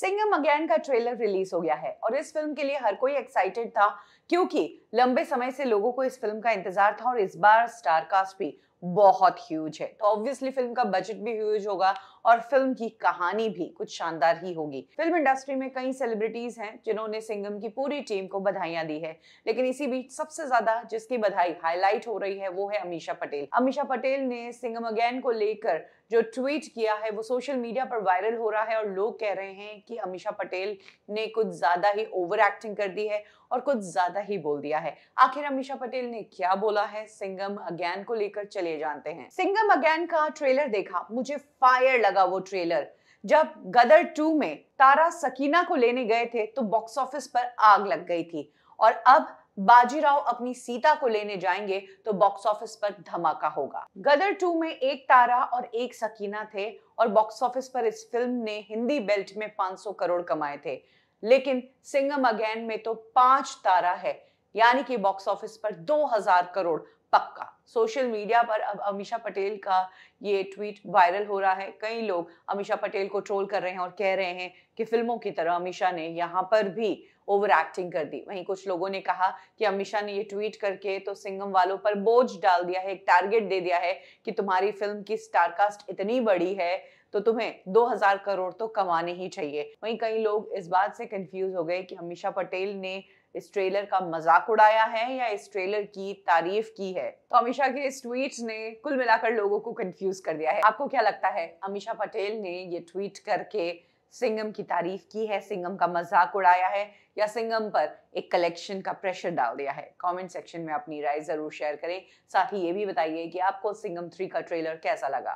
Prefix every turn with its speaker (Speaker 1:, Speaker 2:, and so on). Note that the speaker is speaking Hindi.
Speaker 1: सिंगम अगैन का ट्रेलर रिलीज हो गया है और इस फिल्म के लिए हर कोई एक्साइटेड था क्योंकि लंबे समय से लोगों को इस फिल्म का इंतजार था और इस बार स्टार कास्ट भी बहुत ह्यूज है तो ऑब्वियसली फिल्म का बजट भी ह्यूज होगा और फिल्म की कहानी भी कुछ शानदार ही होगी फिल्म इंडस्ट्री में कई सेलिब्रिटीज हैं जिन्होंने सिंगम की पूरी टीम को बधाइयां दी है लेकिन इसी बीच सबसे ज्यादा जिसकी बधाई हाईलाइट हो रही है वो है अमीशा पटेल अमीशा पटेल ने सिंगम अगेन को लेकर जो ट्वीट किया है वो सोशल मीडिया पर वायरल हो रहा है और लोग कह रहे हैं कि अमीशा पटेल ने कुछ ज़्यादा ही ओवर एक्टिंग कर दी है और कुछ ज़्यादा ही बोल दिया है आखिर अमीशा पटेल ने क्या बोला है सिंगम अगैन को लेकर चले चलिए जानते हैं सिंगम अगेन का ट्रेलर देखा मुझे फायर लगा वो ट्रेलर जब गदर टू में तारा सकीना को लेने गए थे तो बॉक्स ऑफिस पर आग लग गई थी और अब बाजीराव अपनी सीता को लेने जाएंगे तो बॉक्स ऑफिस पर धमाका होगा गदर टू में एक तारा और एक सकीना थे और बॉक्स ऑफिस पर इस फिल्म ने हिंदी बेल्ट में 500 करोड़ कमाए थे लेकिन सिंगम अगेन में तो पांच तारा है यानी कि बॉक्स ऑफिस पर 2000 करोड़ पक्का सोशल मीडिया पर अब अमीषा पटेल का ये ट्वीट वायरल हो रहा है कई लोग अमीषा पटेल को ट्रोल कर रहे हैं और कह रहे हैं कि फिल्मों की तरह अमीशा ने यहाँ पर भी ओवर एक्टिंग कर दी वहीं कुछ लोगों ने कहा कि अमीशा ने ये ट्वीट करके तो सिंगम वालों पर बोझ डाल दिया है एक टारगेट दे दिया है कि तुम्हारी फिल्म की स्टारकास्ट इतनी बड़ी है तो तुम्हें 2000 करोड़ तो कमाने ही चाहिए वहीं कई लोग इस बात से कंफ्यूज हो गए कि अमीषा पटेल ने इस ट्रेलर का मजाक उड़ाया है या इस ट्रेलर की तारीफ की है तो अमीशा अमीषा के इस ट्वीट ने कुल मिलाकर लोगों को कंफ्यूज कर दिया है आपको क्या लगता है अमीशा पटेल ने ये ट्वीट करके सिंगम की तारीफ की है सिंगम का मजाक उड़ाया है या सिंगम पर एक कलेक्शन का प्रेशर डाल दिया है कमेंट सेक्शन में अपनी राय जरूर शेयर करें साथ ही ये भी बताइए कि आपको सिंगम थ्री का ट्रेलर कैसा लगा